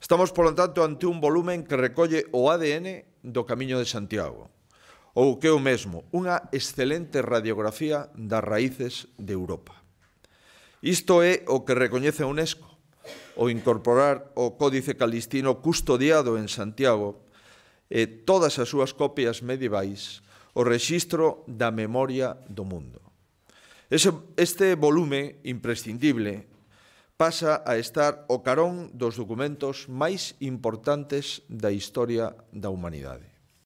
Estamos, polo tanto, ante un volumen que recolle o ADN do Camiño de Santiago, ou que é o mesmo, unha excelente radiografía das raíces de Europa. Isto é o que recoñece a UNESCO, o incorporar o Códice Calistino custodiado en Santiago e todas as súas copias medievais o rexistro da memoria do mundo. Ese, este volume imprescindible pasa a estar o carón dos documentos máis importantes da historia da humanidade.